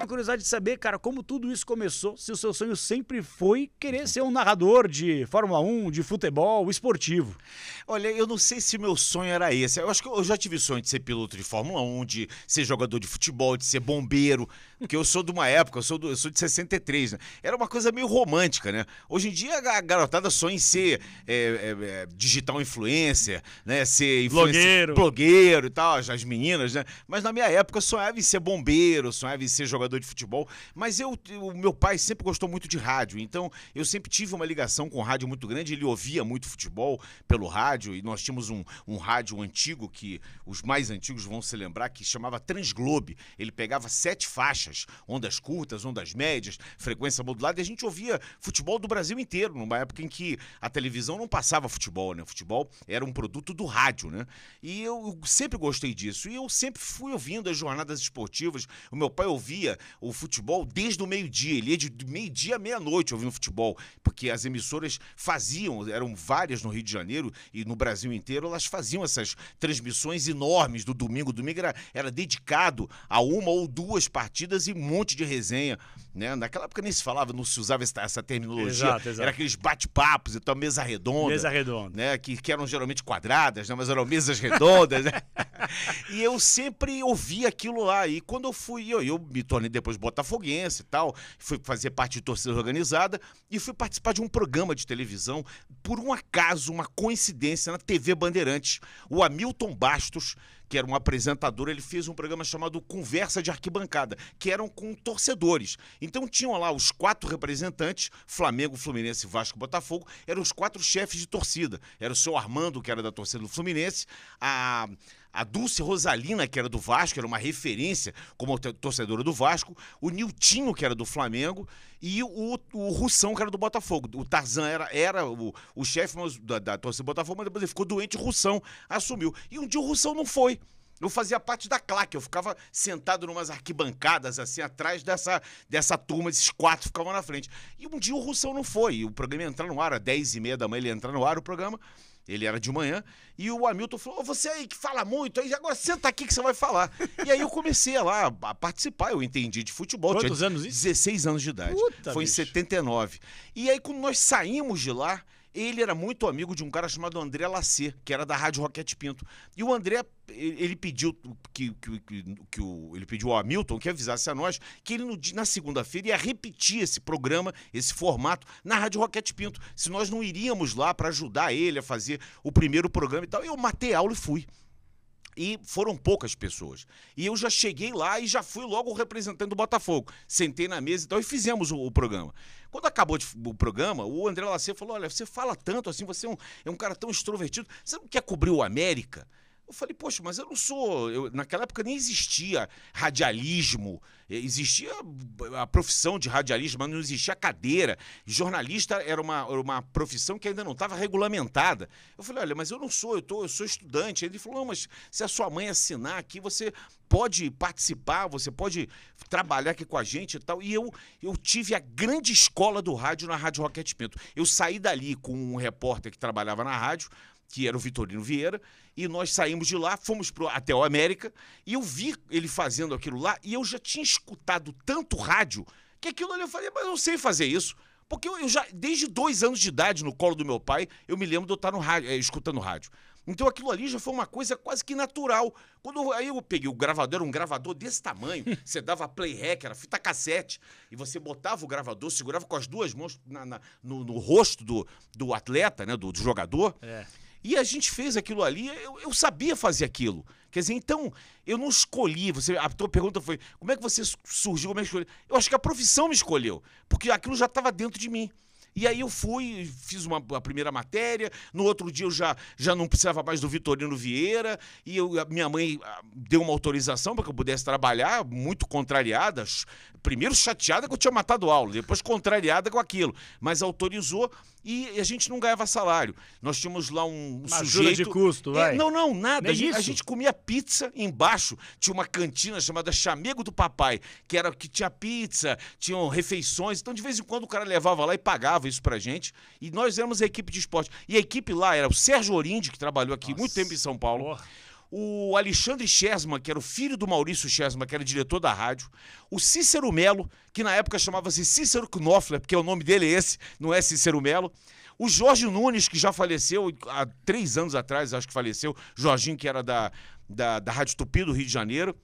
Tenho curiosidade de saber, cara, como tudo isso começou, se o seu sonho sempre foi querer ser um narrador de Fórmula 1, de futebol, esportivo. Olha, eu não sei se meu sonho era esse. Eu acho que eu já tive sonho de ser piloto de Fórmula 1, de ser jogador de futebol, de ser bombeiro, porque eu sou de uma época, eu sou, do, eu sou de 63, né? Era uma coisa meio romântica, né? Hoje em dia a garotada sonha em ser é, é, é, digital influencer, né? Ser blogueiro. blogueiro e tal, as meninas, né? Mas na minha época eu sonhava em ser bombeiro, sonhava em ser jogador jogador de futebol, mas eu, o meu pai sempre gostou muito de rádio, então eu sempre tive uma ligação com rádio muito grande, ele ouvia muito futebol pelo rádio, e nós tínhamos um, um rádio antigo que os mais antigos vão se lembrar, que chamava Transglobe. Ele pegava sete faixas, ondas curtas, ondas médias, frequência modulada, e a gente ouvia futebol do Brasil inteiro, numa época em que a televisão não passava futebol, né? O futebol era um produto do rádio, né? E eu sempre gostei disso, e eu sempre fui ouvindo as jornadas esportivas. O meu pai ouvia o futebol desde o meio-dia. Ele ia de meio-dia à meia-noite ouvindo futebol, porque as emissoras faziam, eram várias no Rio de Janeiro e no Brasil inteiro, elas faziam essas transmissões enormes do domingo. O domingo era, era dedicado a uma ou duas partidas e um monte de resenha. Né? Naquela época nem se falava, não se usava essa, essa terminologia. Exato, exato. Era aqueles bate-papos e então, tal, mesa redonda. Mesa redonda. Né? Que, que eram geralmente quadradas, né? mas eram mesas redondas. né? E eu sempre ouvi aquilo lá. E quando eu fui, eu, eu me tornei depois botafoguense e tal, fui fazer parte de torcida organizada e fui participar de um programa de televisão, por um acaso, uma coincidência, na TV Bandeirantes. O Hamilton Bastos que era um apresentador, ele fez um programa chamado Conversa de Arquibancada, que eram com torcedores. Então tinham lá os quatro representantes, Flamengo, Fluminense, Vasco Botafogo, eram os quatro chefes de torcida. Era o seu Armando, que era da torcida do Fluminense, a a Dulce Rosalina, que era do Vasco, era uma referência como torcedora do Vasco, o Niltinho, que era do Flamengo, e o, o Russão, que era do Botafogo. O Tarzan era, era o, o chefe da, da torcida do Botafogo, mas depois ele ficou doente, o Russão assumiu. E um dia o Russão não foi. Eu fazia parte da claque, eu ficava sentado numas arquibancadas, assim, atrás dessa, dessa turma, esses quatro ficavam na frente. E um dia o Russão não foi, o programa ia entrar no ar, às 10 e meia da manhã ele ia entrar no ar, o programa, ele era de manhã. E o Hamilton falou: oh, você aí que fala muito, aí agora senta aqui que você vai falar. e aí eu comecei lá a participar, eu entendi de futebol. Quantos anos isso? 16 anos de idade. Puta, Foi bicho. em 79. E aí, quando nós saímos de lá, ele era muito amigo de um cara chamado André Lacer, que era da Rádio Roquete Pinto. E o André, ele pediu que, que, que, que o, ele pediu ao Hamilton que avisasse a nós que ele no, na segunda-feira ia repetir esse programa, esse formato, na Rádio Roquete Pinto. Se nós não iríamos lá para ajudar ele a fazer o primeiro programa e tal. Eu matei aula e fui. E foram poucas pessoas. E eu já cheguei lá e já fui logo representando o Botafogo. Sentei na mesa e e fizemos o, o programa. Quando acabou de, o programa, o André Lacer falou: Olha, você fala tanto assim, você é um, é um cara tão extrovertido, você não quer é cobrir o América? Eu falei, poxa, mas eu não sou. Eu, naquela época nem existia radialismo, existia a profissão de radialismo, mas não existia cadeira. Jornalista era uma, uma profissão que ainda não estava regulamentada. Eu falei, olha, mas eu não sou, eu, tô, eu sou estudante. Ele falou, não, mas se a sua mãe assinar aqui, você pode participar, você pode trabalhar aqui com a gente e tal. E eu, eu tive a grande escola do rádio na Rádio Roquete Pinto. Eu saí dali com um repórter que trabalhava na rádio que era o Vitorino Vieira, e nós saímos de lá, fomos pro, até o América, e eu vi ele fazendo aquilo lá, e eu já tinha escutado tanto rádio, que aquilo ali eu falei, mas eu não sei fazer isso. Porque eu, eu já, desde dois anos de idade, no colo do meu pai, eu me lembro de eu estar no rádio, é, escutando rádio. Então aquilo ali já foi uma coisa quase que natural. Quando eu, aí eu peguei o gravador, era um gravador desse tamanho, você dava play era fita cassete, e você botava o gravador, segurava com as duas mãos na, na, no, no, rosto do, do atleta, né, do, do jogador. É. E a gente fez aquilo ali, eu, eu sabia fazer aquilo. Quer dizer, então, eu não escolhi. Você, a tua pergunta foi: como é que você surgiu? Como é que escolheu? Eu acho que a profissão me escolheu, porque aquilo já estava dentro de mim. E aí eu fui, fiz uma, a primeira matéria, no outro dia eu já, já não precisava mais do Vitorino Vieira, e eu, minha mãe ah, deu uma autorização para que eu pudesse trabalhar, muito contrariada, primeiro chateada que eu tinha matado aula, depois contrariada com aquilo, mas autorizou e a gente não ganhava salário. Nós tínhamos lá um Uma sujeito... de custo, é, vai. não, não, nada. A gente, a gente, comia pizza embaixo. Tinha uma cantina chamada Chamego do Papai, que era que tinha pizza, tinham refeições. Então, de vez em quando, o cara levava lá e pagava falava isso pra gente. E nós éramos a equipe de esporte. E a equipe lá era o Sérgio Orindi, que trabalhou aqui Nossa. muito tempo em São Paulo. Porra. O Alexandre Chesma, que era o filho do Maurício Chesma, que era diretor da rádio. O Cícero Melo, que na época chamava-se Cícero Knopfler, porque o nome dele é esse, não é Cícero Melo. O Jorge Nunes, que já faleceu há três anos atrás, acho que faleceu. Jorginho, que era da, da, da Rádio Tupi do Rio de Janeiro.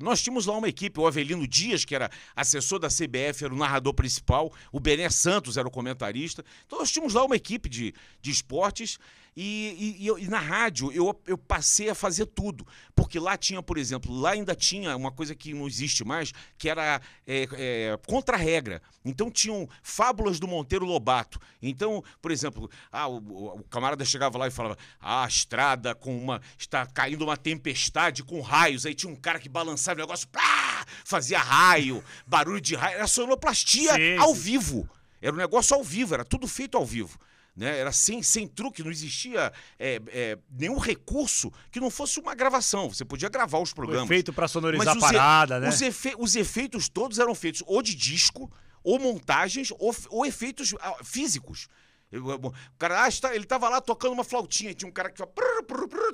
Nós tínhamos lá uma equipe, o Avelino Dias, que era assessor da CBF, era o narrador principal, o Bené Santos era o comentarista. Então nós tínhamos lá uma equipe de, de esportes e, e, e, eu, e, na rádio eu, eu passei a fazer tudo. Porque lá tinha, por exemplo, lá ainda tinha uma coisa que não existe mais, que era é, é, contra-regra. Então tinham fábulas do Monteiro Lobato. Então, por exemplo, ah, o, o, camarada chegava lá e falava: ah, a estrada com uma. está caindo uma tempestade com raios. Aí tinha um cara que balançava o negócio, plá, fazia raio, barulho de raio. Era sonoplastia sim, ao sim. vivo. Era um negócio ao vivo, era tudo feito ao vivo né? Era sem, sem truque, não existia é, é, nenhum recurso que não fosse uma gravação. Você podia gravar os programas. Foi feito para sonorizar a parada, e, né? Os, efe, os efeitos todos eram feitos ou de disco, ou montagens, ou, ou efeitos ah, físicos o cara, ah, está, ele tava lá tocando uma flautinha. Tinha um cara que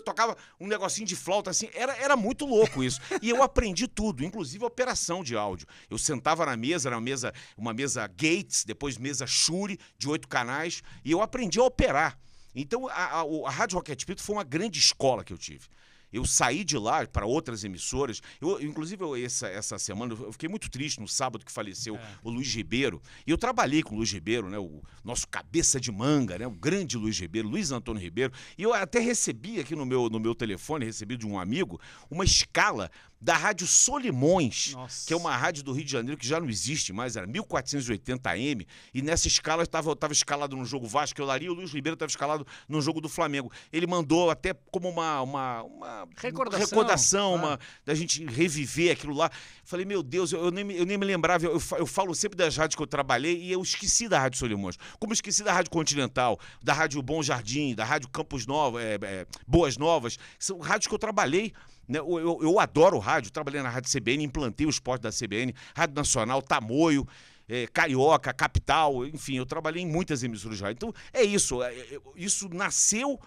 tocava um negocinho de flauta assim. Era, era muito louco isso. e eu aprendi tudo, inclusive a operação de áudio. Eu sentava na mesa, era uma mesa, uma mesa Gates, depois mesa Shure, de oito canais, e eu aprendi a operar. Então a, a, a Rádio Rocket Pito foi uma grande escola que eu tive. Eu saí de lá para outras emissoras. Eu, inclusive, eu, essa, essa semana, eu fiquei muito triste no sábado que faleceu é. o Luiz Ribeiro. E eu trabalhei com o Luiz Ribeiro, né? O nosso cabeça de manga, né? O grande Luiz Ribeiro, Luiz Antônio Ribeiro. E eu até recebi aqui no meu, no meu telefone, recebi de um amigo, uma escala da Rádio Solimões, Nossa. que é uma rádio do Rio de Janeiro que já não existe mais, era 1480M, e nessa escala estava tava escalado no jogo Vasco, eu daria e o Luiz Ribeiro estava escalado no jogo do Flamengo. Ele mandou até como uma, uma, uma recordação, recordação ah. uma, da gente reviver aquilo lá. Falei, meu Deus, eu, eu nem, eu nem me lembrava, eu, eu, falo sempre das rádios que eu trabalhei e eu esqueci da Rádio Solimões. Como eu esqueci da Rádio Continental, da Rádio Bom Jardim, da Rádio Campos Novas, é, é, Boas Novas, são rádios que eu trabalhei. Né? Eu, eu, eu, adoro rádio, trabalhei na Rádio CBN, implantei o esporte da CBN, Rádio Nacional, Tamoio, é, Carioca, Capital, enfim, eu trabalhei em muitas emissoras de rádio. Então, é isso. É, é isso nasceu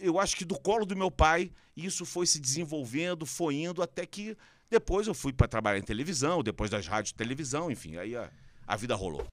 eu acho que do colo do meu pai, isso foi se desenvolvendo, foi indo, até que depois eu fui para trabalhar em televisão, depois das rádios televisão, enfim, aí a, a vida rolou.